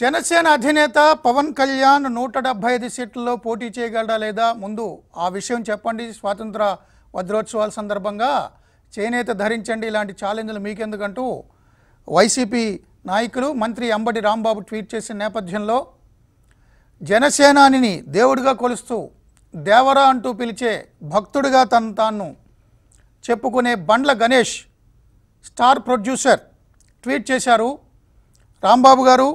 జనసేన అధినేత పవన్ కళ్యాణ్ నూట డెబ్బై ఐదు సీట్లలో పోటీ చేయగలడా లేదా ముందు ఆ విషయం చెప్పండి స్వాతంత్ర వజ్రోత్సవాల సందర్భంగా చేనేత ధరించండి ఇలాంటి ఛాలెంజ్లు మీకెందుకంటూ వైసీపీ నాయకులు మంత్రి అంబటి రాంబాబు ట్వీట్ చేసిన నేపథ్యంలో జనసేనానిని దేవుడిగా కొలుస్తూ దేవరా అంటూ పిలిచే భక్తుడిగా తను తాను చెప్పుకునే Bandla Ganesh star producer tweet చేశారు రాంబాబు గారు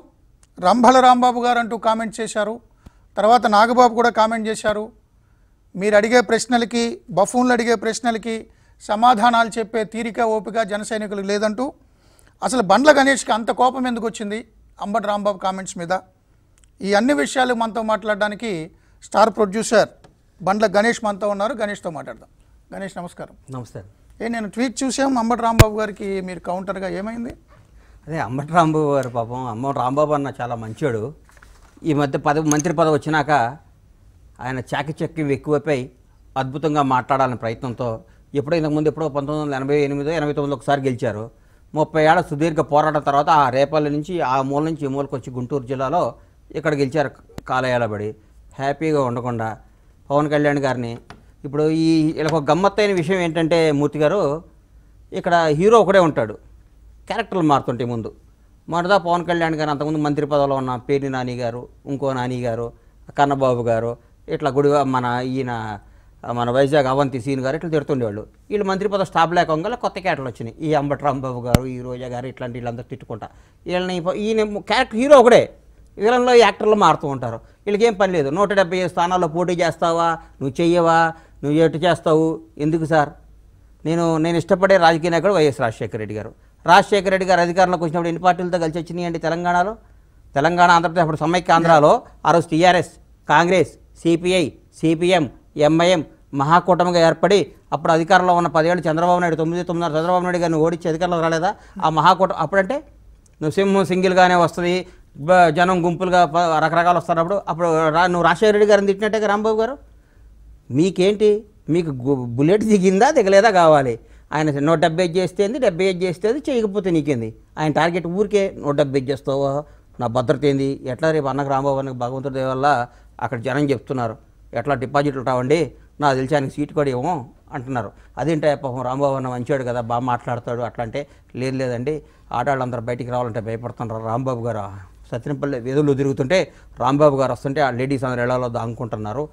రంభల రాంబాబు గారు అంటూ కామెంట్ చేశారు తర్వాత నాగబాబు కూడా కామెంట్ చేశారు మీరు అడిగే ప్రశ్నలకి బఫూన్లు అడిగే ప్రశ్నలకి సమాధానాలు చెప్పే తీరిక ఓపిక జనసైనికులు లేదంటూ అసలు బండ్ల గణేష్కి అంత కోపం ఎందుకు వచ్చింది అంబటి రాంబాబు కామెంట్స్ మీద ఈ అన్ని విషయాలు మనతో మాట్లాడడానికి స్టార్ ప్రొడ్యూసర్ బండ్ల గణేష్ మనతో ఉన్నారు గణేష్తో మాట్లాడదాం గణేష్ నమస్కారం నమస్కారం ఏ నేను ట్వీట్ చూసాం అంబటి రాంబాబు గారికి మీరు కౌంటర్గా ఏమైంది అదే అంబటి రాంబాబు గారు పాపం అమ్మ రాంబాబు అన్న చాలా మంచోడు ఈ మధ్య పదవి మంత్రి పదవి వచ్చినాక ఆయన చాకచక్యం ఎక్కువపై అద్భుతంగా మాట్లాడాలనే ప్రయత్నంతో ఎప్పుడో ఇంతకుముందు ఎప్పుడో పంతొమ్మిది వందల ఎనభై ఎనిమిదో ఎనభై తొమ్మిది ఒకసారి గెలిచారు ముప్పై ఏళ్ళ సుదీర్ఘ పోరాటం తర్వాత ఆ రేపల్లి నుంచి ఆ మూల నుంచి ఈ మూలకు వచ్చి గుంటూరు జిల్లాలో ఇక్కడ గెలిచారు కాలయాలబడి హ్యాపీగా ఉండకుండా పవన్ కళ్యాణ్ గారిని ఇప్పుడు ఈ వీళ్ళకి ఒక గమ్మత్తైన విషయం ఏంటంటే మూర్తి గారు ఇక్కడ హీరో ఒకడే ఉంటాడు క్యారెక్టర్లు మారుతుంటాయి ముందు మొదట పవన్ కళ్యాణ్ గారు అంతకుముందు మంత్రి పదవిలో ఉన్న పేరు నాని గారు ఇంకో నాని గారు కన్నబాబు గారు ఇట్లా గుడి మన ఈయన మన వైజాగ్ అవంతి సీన్ గారు ఇట్లా తిడుతుండేవాళ్ళు వీళ్ళు మంత్రి పదవి స్టాప్ లేకుండా కొత్త క్యారెక్టర్లు వచ్చినాయి ఈ రాంబాబు గారు ఈ రోజా గారు ఇట్లాంటి వీళ్ళందరూ తిట్టుకుంటా వీళ్ళని ఈయన క్యారెక్టర్ హీరో ఒకడే వీళ్ళలో యాక్టర్లు మారుతూ ఉంటారు వీళ్ళకి ఏం పని లేదు నూట డెబ్బై స్థానాల్లో పోటీ చేస్తావా నువ్వు చెయ్యవా నువ్వు ఎటు చేస్తావు ఎందుకు సార్ నేను నేను ఇష్టపడే రాజకీయ నాయకుడు వైఎస్ రాజశేఖర రెడ్డి గారు రాజశేఖర రెడ్డి గారు అధికారంలోకి వచ్చినప్పుడు ఎన్ని పార్టీలతో కలిసి వచ్చినాయండి తెలంగాణలో తెలంగాణ ఆంధ్రప్రదేశ్ అప్పుడు సమైక్య ఆంధ్రాలో ఆ రోజు TRS Congress CPI CPM MIM మహాకూటమిగా ఏర్పడి అప్పుడు అధికారంలో ఉన్న పదిహేడు చంద్రబాబు నాయుడు తొమ్మిది తొమ్మిది చంద్రబాబు నాయుడు గారిని ఓడించి అధికారంలో రాలేదా ఆ మహాకూటమి అప్పుడంటే నువ్వు సింహం సింగిల్గానే వస్తుంది జనం గుంపులుగా రకరకాలు వస్తున్నప్పుడు అప్పుడు రా నువ్వు రాజశేఖర రెడ్డి గారిని తిట్టినట్టే రాంబాబు గారు మీకేంటి మీకు బుల్లెట్ దిగిందా దిగలేదా కావాలి ఆయన నూట డెబ్బై చేస్తే డెబ్బై ఐదు చేస్తే చేయకపోతే నీకేంది ఆయన టార్గెట్ ఊరికే నూట డెబ్బై చేస్తావో నా భద్రత ఏంది ఎట్లా రేపు అన్నకు రాంబాబు అన్నకు భగవంతుడి వల్ల అక్కడ జనం చెప్తున్నారు ఎట్లా డిపాజిట్లు రావండి నా తెలిసి ఆయనకి సీట్ కూడా ఇవ్వం అంటున్నారు అదేంటే పాపం రాంబాబు అన్న మంచివాడు కదా బాగా మాట్లాడతాడు అట్లా అంటే లేదు లేదండి ఆటవాళ్ళందరూ బయటికి రావాలంటే భయపడుతున్నారు రాంబాబు గారు సత్యనపల్లి వీధులు తిరుగుతుంటే రాంబాబు గారు వస్తుంటే ఆ లేడీస్ అందరూ ఎలా దాంకుంటున్నారు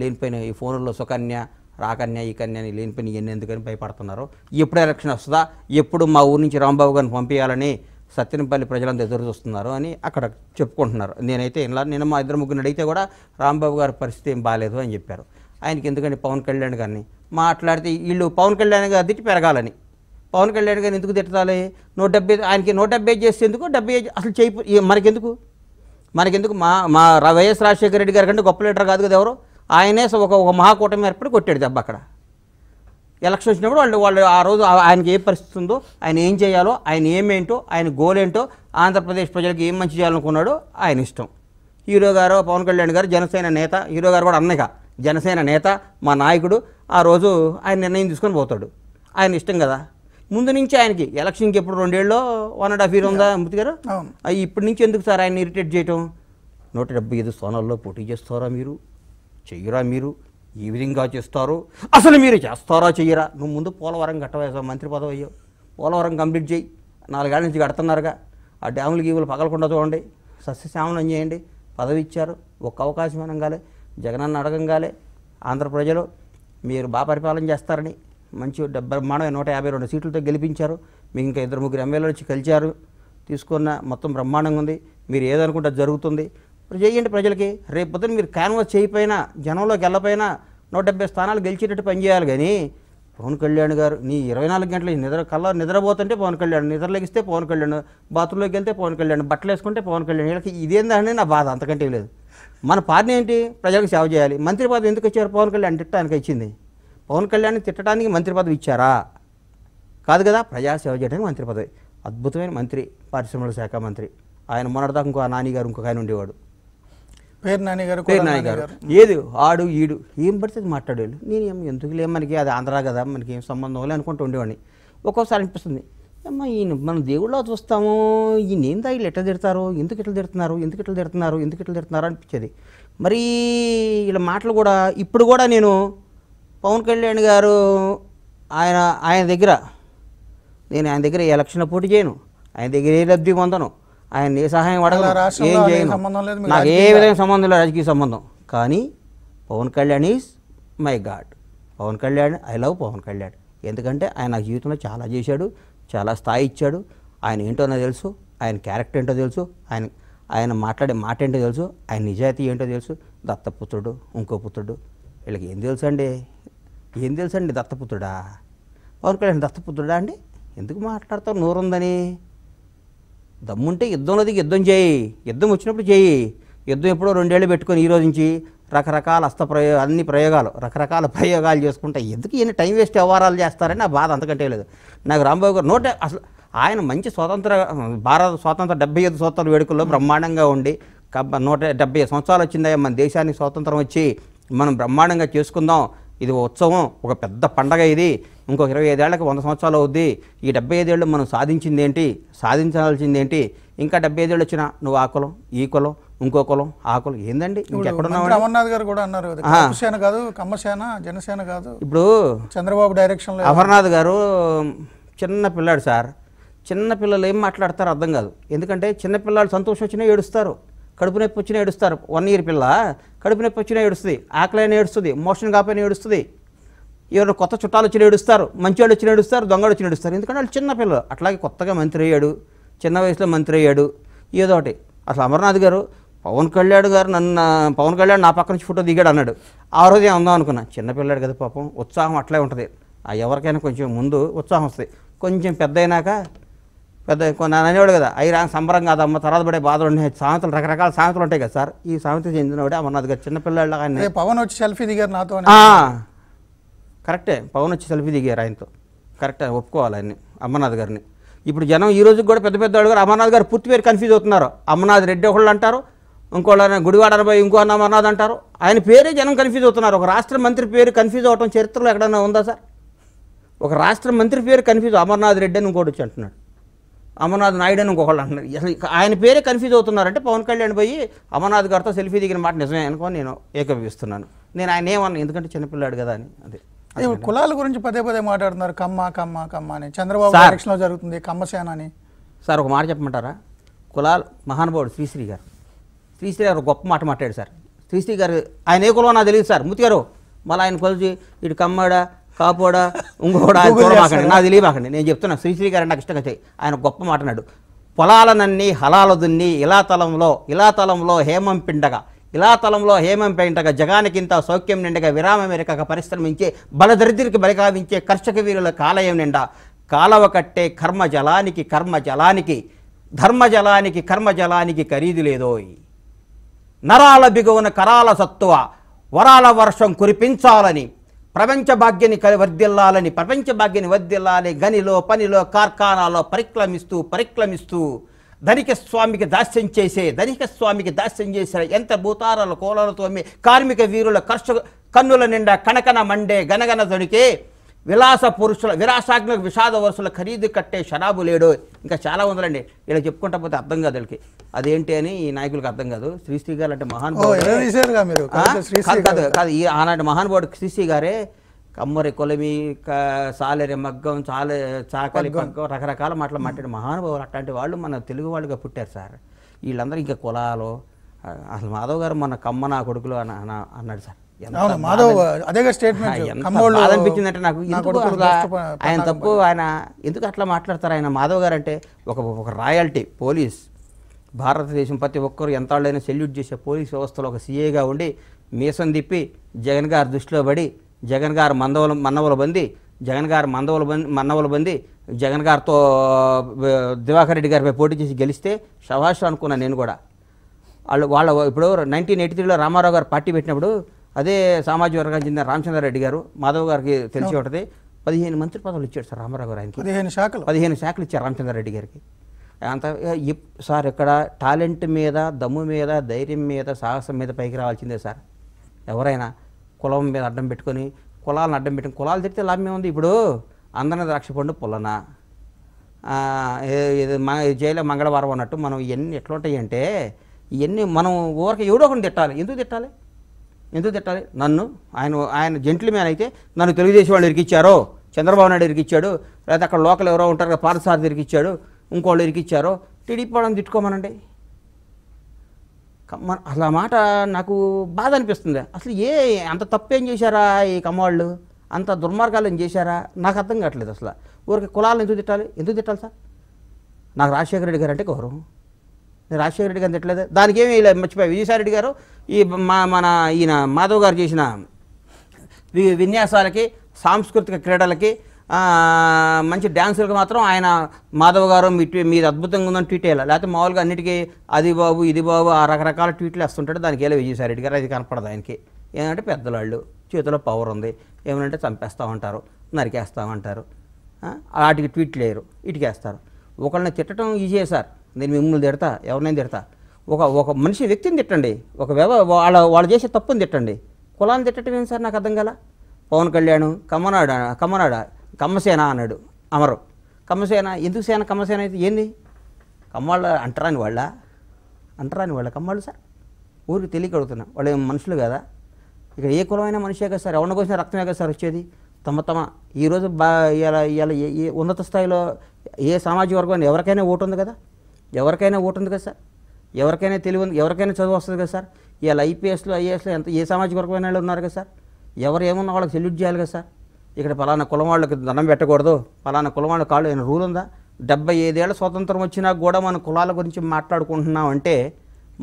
లేనిపోయిన ఈ ఫోన్లో సుకన్య రాకన్య ఈ కన్య లేని పని ఎన్ని ఎందుకని భయపడుతున్నారు ఎప్పుడు ఎలక్షన్ వస్తుందా ఎప్పుడు మా ఊరి నుంచి రాంబాబు గారిని పంపించాలని సత్యనపల్లి ప్రజలంతా ఎదురు చూస్తున్నారు అని అక్కడ చెప్పుకుంటున్నారు నేనైతే ఇలా నేను మా ఇద్దరు ముగ్గురిని అడిగితే కూడా రాంబాబు గారి పరిస్థితి ఏం బాగాలేదు అని చెప్పారు ఆయనకి ఎందుకంటే పవన్ కళ్యాణ్ గారిని మాట్లాడితే వీళ్ళు పవన్ కళ్యాణ్ గారు తిట్టి పెరగాలని పవన్ కళ్యాణ్ గారిని ఎందుకు తిట్టాలి నూట డెబ్బై ఆయనకి నూట డెబ్బై చేసేందుకు డెబ్బై అసలు చేయి మనకెందుకు మనకెందుకు మా మా వైఎస్ రాజశేఖర రెడ్డి గారి కంటే గొప్ప లీడర్ కాదు కదా ఎవరు ఆయనే ఒక ఒక మహాకూటమి ఏర్పడి కొట్టాడు దెబ్బ అక్కడ ఎలక్షన్ వచ్చినప్పుడు వాళ్ళు వాళ్ళు ఆ రోజు ఆయనకి ఏ పరిస్థితి ఉందో ఆయన ఏం చేయాలో ఆయన ఏమేంటో ఆయన గోల్ ఏంటో ఆంధ్రప్రదేశ్ ప్రజలకు ఏం మంచి చేయాలనుకున్నాడో ఆయన ఇష్టం హీరో గారు పవన్ కళ్యాణ్ గారు జనసేన నేత హీరో గారు కూడా అన్నయ్య జనసేన నేత మా నాయకుడు ఆ రోజు ఆయన నిర్ణయం తీసుకొని పోతాడు ఆయన ఇష్టం కదా ముందు నుంచి ఆయనకి ఎలక్షన్కి ఎప్పుడు రెండేళ్ళలో వన్ అండ్ హాఫ్ ఇయర్ ఉందా అమృతి గారు ఇప్పటి నుంచి ఎందుకు సార్ ఆయన ఇరిటేట్ చేయటం నూట డెబ్బై ఐదు స్థానాల్లో పోటీ చేస్తారా మీరు చెయ్యరా మీరు ఈ విధంగా చేస్తారు అసలు మీరు చేస్తారా చెయ్యరా నువ్వు ముందు పోలవరం కట్టవేసా మంత్రి పదవి అయ్యో పోలవరం కంప్లీట్ చేయి నాలుగేళ్ళ నుంచి కడుతున్నారుగా ఆ డ్యాములు గీవులు పగలకుండా చూడండి సస్యశ్యామలం చేయండి పదవి ఇచ్చారు ఒక్క అవకాశం అనగాలే జగనన్న అడగంగాలే ఆంధ్ర ప్రజలు మీరు బాగా పరిపాలన చేస్తారని మంచి డెబ్బై మానవ నూట యాభై రెండు సీట్లతో గెలిపించారు మీకు ఇంకా ఇద్దరు ముగ్గురు ఎమ్మెల్యేలు వచ్చి కలిచారు తీసుకున్న మొత్తం బ్రహ్మాండంగా ఉంది మీరు ఏదనుకుంటే జరుగుతుంది ఇప్పుడు చేయండి ప్రజలకి రేపు పొద్దున మీరు క్యాన్వాస్ చేయపోయినా జనంలోకి వెళ్ళపోయినా నూట డెబ్బై స్థానాలు గెలిచేటట్టు పనిచేయాలి కానీ పవన్ కళ్యాణ్ గారు నీ ఇరవై నాలుగు గంటలు నిద్ర కళ్ళ నిద్రపోతుంటే పవన్ కళ్యాణ్ నిద్రలేగిస్తే పవన్ కళ్యాణ్ బాత్రూంలోకి వెళ్తే పవన్ కళ్యాణ్ బట్టలు వేసుకుంటే పవన్ కళ్యాణ్ వీళ్ళకి ఇదేందని నా బాధ అంతకంటే లేదు మన పార్టీ ఏంటి ప్రజలకు సేవ చేయాలి మంత్రి పదవి ఎందుకు ఇచ్చారు పవన్ కళ్యాణ్ తిట్టడానికి ఇచ్చింది పవన్ కళ్యాణ్ తిట్టడానికి మంత్రి పదవి ఇచ్చారా కాదు కదా ప్రజా సేవ చేయడానికి మంత్రి పదవి అద్భుతమైన మంత్రి పారిశ్రమిక శాఖ మంత్రి ఆయన మొన్నటిదాకా ఇంకో నాని గారు ఇంకొక ఆయన ఉండేవాడు గారు గారు ఏది ఆడు ఈడు ఏం పడితే మాట్లాడేవాళ్ళు నేను ఏం ఎందుకు లే మనకి అది ఆంధ్ర కదా మనకి ఏం సంబంధం లే అనుకుంటూ ఉండేవాడిని ఒక్కోసారి అనిపిస్తుంది అమ్మ ఈయన మనం దేవుళ్ళ చూస్తాము ఈయన ఏం వీళ్ళు ఎట్లా తిడతారు ఎందుకు ఇట్లా తిడుతున్నారు ఎందుకు ఎట్లా తిడుతున్నారు ఎందుకు ఇట్లా తిడుతున్నారు అనిపించేది మరి వీళ్ళ మాటలు కూడా ఇప్పుడు కూడా నేను పవన్ కళ్యాణ్ గారు ఆయన ఆయన దగ్గర నేను ఆయన దగ్గర ఎలక్షన్ పోటీ చేయను ఆయన దగ్గర ఏ లబ్ధి పొందను ఆయన ఏ సహాయం అడగలేదు ఏం చేయను నాకు ఏ విధంగా సంబంధం లేదు రాజకీయ సంబంధం కానీ Pawan Kalyan is my god Pawan Kalyan I love Pawan Kalyan ఎందుకంటే ఆయన నా జీవితంలో చాలా చేశాడు చాలా స్థాయి ఇచ్చాడు ఆయన ఏంటో నాకు తెలుసు ఆయన క్యారెక్టర్ ఏంటో తెలుసు ఆయన ఆయన మాట్లాడే మాట ఏంటో తెలుసు ఆయన నిజాయితీ ఏంటో తెలుసు దత్తపుత్రుడు ఇంకో పుత్రుడు వీళ్ళకి ఏం తెలుసు అండి ఏం తెలుసు అండి దత్తపుత్రుడా పవన్ కళ్యాణ్ దత్తపుత్రుడా అండి ఎందుకు మాట్లాడతావు నోరుందని దమ్ముంటే యుద్ధంలో దిగి యుద్ధం చేయి యుద్ధం వచ్చినప్పుడు చేయి యుద్ధం ఎప్పుడో రెండేళ్ళు పెట్టుకొని ఈ రోజు నుంచి రకరకాల అస్త ప్రయోగ అన్ని ప్రయోగాలు రకరకాల ప్రయోగాలు చేసుకుంటా ఎందుకు ఎన్ని టైం వేస్ట్ వ్యవహారాలు చేస్తారని నా బాధ అంతకంటే లేదు నాకు రాంబాబు గారు నోట అసలు ఆయన మంచి స్వాతంత్ర భారత స్వాతంత్ర డెబ్బై ఐదు స్వాతంత్ర వేడుకల్లో బ్రహ్మాండంగా ఉండి నూట డెబ్బై సంవత్సరాలు వచ్చిందా మన దేశానికి స్వాతంత్రం వచ్చి మనం బ్రహ్మాండంగా చేసుకుందాం ఇది ఉత్సవం ఒక పెద్ద పండగ ఇది ఇంకొక ఇరవై ఐదేళ్లకు వంద సంవత్సరాలు అవుద్ది ఈ డెబ్బై ఐదేళ్ళు మనం సాధించింది ఏంటి సాధించాల్సింది ఏంటి ఇంకా డెబ్బై ఐదేళ్ళు వచ్చినా నువ్వు ఆ కులం ఈ కులం ఇంకో కులం ఆ కులం ఏందండి ఇంకెక్కడున్నావు అమర్నాథ్ గారు కూడా అన్నారు సేన కాదు కమ్మసేన జనసేన కాదు ఇప్పుడు చంద్రబాబు డైరెక్షన్ అమర్నాథ్ గారు చిన్న పిల్లాడు సార్ చిన్న పిల్లలు ఏం మాట్లాడతారో అర్థం కాదు ఎందుకంటే చిన్నపిల్లలు సంతోషం వచ్చినా ఏడుస్తారు కడుపు నొప్పి వచ్చినా ఏడుస్తారు వన్ ఇయర్ పిల్ల కడుపు నొప్పి వచ్చినా ఏడుస్తుంది ఆకలైనా ఏడుస్తుంది మోషన్ కాపోయినా ఏడుస్తుంది ఎవరు కొత్త చుట్టాలు వచ్చి ఏడుస్తారు మంచివాడు వచ్చి ఏడుస్తారు దొంగలు వచ్చి ఏడుస్తారు ఎందుకంటే వాళ్ళు చిన్న పిల్లలు అట్లాగే కొత్తగా మంత్రి అయ్యాడు చిన్న వయసులో మంత్రి అయ్యాడు ఏదో ఒకటి అసలు అమర్నాథ్ గారు పవన్ కళ్యాణ్ గారు నన్ను పవన్ కళ్యాణ్ నా పక్క నుంచి ఫోటో దిగాడు అన్నాడు ఆ రోజే ఉందాం అనుకున్నా చిన్నపిల్లాడు కదా పాపం ఉత్సాహం అట్లే ఉంటుంది ఎవరికైనా కొంచెం ముందు ఉత్సాహం వస్తుంది కొంచెం పెద్ద అయినాక పెద్ద నేను అనేవాడు కదా అయిరా సంబరం అమ్మ తర్వాత పడే బాధలు ఉన్నాయి సామెతలు రకరకాల సామెతలు ఉంటాయి కదా సార్ ఈ సామెత చెందినవాడే అమర్నాథ్ గారు చిన్నపిల్లల ఆయన పవన్ వచ్చి సెల్ఫీ దిగారు నాతో కరెక్టే పవన్ వచ్చి సెల్ఫీ దిగారు ఆయనతో కరెక్టే ఒప్పుకోవాలి ఆయన్ని అమర్నాథ్ గారిని ఇప్పుడు జనం ఈ రోజు కూడా పెద్ద పెద్ద వాళ్ళు అమర్నాథ్ గారు పూర్తి పేరు కన్ఫ్యూజ్ అవుతున్నారు అమర్నాథ్ రెడ్డి ఒకళ్ళు అంటారు ఇంకోళ్ళని గుడివాడ అనబాయి ఇంకో అన్న అమర్నాథ్ అంటారు ఆయన పేరే జనం కన్ఫ్యూజ్ అవుతున్నారు ఒక రాష్ట్ర మంత్రి పేరు కన్ఫ్యూజ్ అవటం చరిత్రలో ఎక్కడైనా ఉందా సార్ ఒక రాష్ట్ర మంత్రి పేరు కన్ఫ్యూజ్ అమర్నాథ్ రెడ్డి అని ఇంకోటి వచ్చి అంటున్నాడు అమర్నాథ్ నాయుడు అని ఇంకొకళ్ళు అంటున్నారు అసలు ఆయన పేరే కన్ఫ్యూజ్ అవుతున్నారంటే పవన్ కళ్యాణ్ పోయి అమర్నాథ్ గారితో సెల్ఫీ దిగిన మాట నిజమే అనుకోని నేను ఏకవిస్తున్నాను నేను ఆయన ఏమన్నా ఎందుకంటే చిన్నపిల్లాడు కదా అని అదే అదే కులాల గురించి పదే పదే మాట్లాడుతున్నారు కమ్మ కమ్మ కమ్మ అని చంద్రబాబు ఎలక్షన్లో జరుగుతుంది కమ్మసేన అని సార్ ఒక మాట చెప్పమంటారా కులాల్ మహానుభావుడు శ్రీశ్రీ గారు శ్రీశ్రీ గారు గొప్ప మాట మాట్లాడు సార్ శ్రీశ్రీ గారు ఆయన ఏ కులం నాకు తెలియదు సార్ ముత్తి గారు మళ్ళీ ఆయన కొలిచి ఇటు కమ్మాడా కాపోడా ఇంకోడా చూడమాకండి నాకు తెలియమాకండి నేను చెప్తున్నా శ్రీశ్రీ గారు నాకు ఇష్టం వచ్చాయి ఆయన గొప్ప మాట అన్నాడు పొలాలనన్నీ హలాలదున్ని ఇలా తలంలో ఇలా తలంలో హేమం పిండగా ఇలా తలంలో హేమం జగానికి జగానికింత సౌఖ్యం నిండగా విరామం ఎరకక పరిశ్రమించే బలదరిద్రికి బలిగావించే కర్షక వీరుల కాలయం నిండా కాలవ కట్టే కర్మ జలానికి కర్మ జలానికి ధర్మ జలానికి కర్మ జలానికి ఖరీదు లేదో నరాల బిగువన కరాల సత్తువ వరాల వర్షం కురిపించాలని ప్రపంచ భాగ్యని వర్దిల్లాలని ప్రపంచ భాగ్యని వర్దిల్లాలని గనిలో పనిలో కార్ఖానాలో పరిక్రమిస్తూ పరిక్రమిస్తూ ధనిక స్వామికి దాస్యం చేసే ధనిక స్వామికి దాస్యం చేసిన ఎంత భూతారాల కోలలతో కార్మిక వీరుల కర్ష కన్నుల నిండా కనకన మండే గనగన దొరికే విలాస పురుషుల విలాసాగ్నులకు విషాద వరుసల ఖరీదు కట్టే షరాబు లేడు ఇంకా చాలా ఉందండి ఇలా చెప్పుకుంటా పోతే అర్థం కాదు వీళ్ళకి అదేంటి అని ఈ నాయకులకు అర్థం కాదు శ్రీశ్రీ గారు అంటే మహాన్ కాదు కాదు ఈ ఆనాటి మహానుభావుడు శ్రీశ్రీ గారే కమ్మరి కొలమి సాలెరి మగ్గం చాల చాకలి మగ్గం రకరకాల మాటలు మాట్లాడే మహానుభావులు అట్లాంటి వాళ్ళు మన తెలుగు వాళ్ళుగా పుట్టారు సార్ వీళ్ళందరూ ఇంకా కులాలు అసలు మాధవ్ గారు మన కమ్మ నా కొడుకులు అన్నాడు సార్ మాధవ్ అదే స్టేట్మెంట్ బాధ నాకు ఆయన తప్పు ఆయన ఎందుకు అట్లా మాట్లాడతారు ఆయన మాధవ్ గారు అంటే ఒక ఒక రాయల్టీ పోలీస్ భారతదేశం ప్రతి ఒక్కరు ఎంత వాళ్ళైనా సెల్యూట్ చేసే పోలీస్ వ్యవస్థలో ఒక సీఏగా ఉండి మీసం తిప్పి జగన్ గారి దృష్టిలో పడి జగన్ గారు మందవల మన్నవల బంది జగన్ గారు మందవల బంది మన్నవల బంది జగన్ గారితో దివాకర్ రెడ్డి గారిపై పోటీ చేసి గెలిస్తే షవాష్ అనుకున్నాను నేను కూడా వాళ్ళు వాళ్ళ ఇప్పుడు నైన్టీన్ ఎయిటీ త్రీలో రామారావు గారు పార్టీ పెట్టినప్పుడు అదే సామాజిక వర్గానికి చెందిన రామచంద్రారెడ్డి గారు మాధవ్ గారికి తెలిసి ఉంటుంది పదిహేను మంత్రి పదవులు ఇచ్చాడు సార్ రామారావు గారు ఆయనకి పదిహేను శాఖలు పదిహేను శాఖలు ఇచ్చారు రామచంద్రారెడ్డి గారికి అంత సార్ ఇక్కడ టాలెంట్ మీద దమ్ము మీద ధైర్యం మీద సాహసం మీద పైకి రావాల్సిందే సార్ ఎవరైనా కులం మీద అడ్డం పెట్టుకొని కులాలను అడ్డం పెట్టుకుని కులాలు తిరిగితే లాభం ఏముంది ఇప్పుడు అందన ద్రాక్ష పండు పొలన మన జైలు మంగళవారం అన్నట్టు మనం ఇవన్నీ ఎట్లా ఉంటాయి అంటే ఇవన్నీ మనం ఊరికి ఎవడో ఒకరిని తిట్టాలి ఎందుకు తిట్టాలి ఎందుకు తిట్టాలి నన్ను ఆయన ఆయన జెంట్లు మ్యాన్ అయితే నన్ను తెలుగుదేశం వాళ్ళు ఇరికిచ్చారో చంద్రబాబు నాయుడు ఇరికిచ్చాడు లేదా అక్కడ లోకల్ ఎవరో ఉంటారు కదా పార్థసారథి ఇరికిచ్చాడు ఇంకోళ్ళు ఇరికిచ్చారో టీడీపీ వాళ్ళని తిట్టుకోమనండి అసలు ఆ మాట నాకు బాధ అనిపిస్తుంది అసలు ఏ అంత తప్పేం చేశారా ఈ కమ్మవాళ్ళు అంత దుర్మార్గాలు ఏం చేశారా నాకు అర్థం కావట్లేదు అసలు ఊరికి కులాలను ఎందుకు తిట్టాలి ఎందుకు తిట్టాలి సార్ నాకు రాజశేఖర రెడ్డి గారు అంటే గౌరవం రాజశేఖర రెడ్డి గారిని తిట్టలేదు దానికి ఏమి మర్చిపోయి విజయసాయిరెడ్డి గారు ఈ మా మన ఈయన మాధవ్ గారు చేసిన విన్యాసాలకి సాంస్కృతిక క్రీడలకి మంచి డ్యాన్సులకు మాత్రం ఆయన మాధవ్ గారు మీ మీరు అద్భుతంగా ఉందని ట్వీట్ వేయాలి లేకపోతే మామూలుగా అన్నిటికీ అది బాబు ఇది బాబు ఆ రకరకాల ట్వీట్లు వేస్తుంటాడు దానికి వెళ్ళి విజయసాయిరెడ్డి గారు అది కనపడదు ఆయనకి ఏంటంటే పెద్దలాళ్ళు చేతిలో పవర్ ఉంది ఏమనంటే ఉంటారు నరికేస్తామంటారు వాటికి ట్వీట్లు లేరు ఇటుకేస్తారు ఒకళ్ళని తిట్టడం ఈజీ సార్ నేను మిమ్మల్ని తిడతా ఎవరినైనా తిడతా ఒక ఒక మనిషి వ్యక్తిని తిట్టండి ఒక వ్యవ వాళ్ళ వాళ్ళు చేసే తప్పుని తిట్టండి కులాన్ని తిట్టడం ఏంటి సార్ నాకు అర్థం కదా పవన్ కళ్యాణ్ కమ్మనాడ కమ్మనాడ కమ్మసేన అన్నాడు అమరు కమ్మసేన ఎందుకు సేన కమ్మసేన అయితే ఏంది కమ్మాళ్ళ అంటరాని వాళ్ళ అంటరాని వాళ్ళ కమ్మాళ్ళు సార్ ఊరికి తెలియక అడుగుతున్నా వాళ్ళు ఏం మనుషులు కదా ఇక్కడ ఏ కులమైన మనిషే కదా సార్ ఎవరిని కోసిన రక్తమే కదా సార్ వచ్చేది తమ తమ ఈరోజు బా ఇలా ఇలా ఉన్నత స్థాయిలో ఏ సామాజిక వర్గం ఎవరికైనా ఓటు ఉంది కదా ఎవరికైనా ఓటు ఉంది కదా సార్ ఎవరికైనా తెలివి ఉంది ఎవరికైనా చదువు వస్తుంది కదా సార్ ఇలా ఐపీఎస్లు ఐఏఎస్లు ఎంత ఏ సామాజిక వర్గమైన వాళ్ళు ఉన్నారు కదా సార్ ఎవరు ఏమున్నా వాళ్ళకి సెల్యూట్ చేయాలి కదా సార్ ఇక్కడ పలానా కులం వాళ్ళకి దండం పెట్టకూడదు పలానా కులం వాళ్ళ కాళ్ళు ఏమైనా రూల్ ఉందా డెబ్బై ఐదేళ్ల స్వాతంత్రం వచ్చినా కూడా మన కులాల గురించి మాట్లాడుకుంటున్నాం అంటే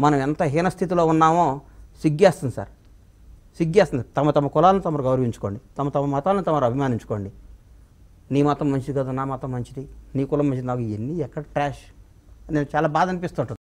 మనం ఎంత హీనస్థితిలో ఉన్నామో సిగ్గేస్తుంది సార్ సిగ్గేస్తుంది తమ తమ కులాలను తమరు గౌరవించుకోండి తమ తమ మతాలను తమరు అభిమానించుకోండి నీ మతం మంచిది కదా నా మతం మంచిది నీ కులం మంచిది నాకు ఎన్ని ఎక్కడ ట్రాష్ నేను చాలా బాధ అనిపిస్తుంటుంది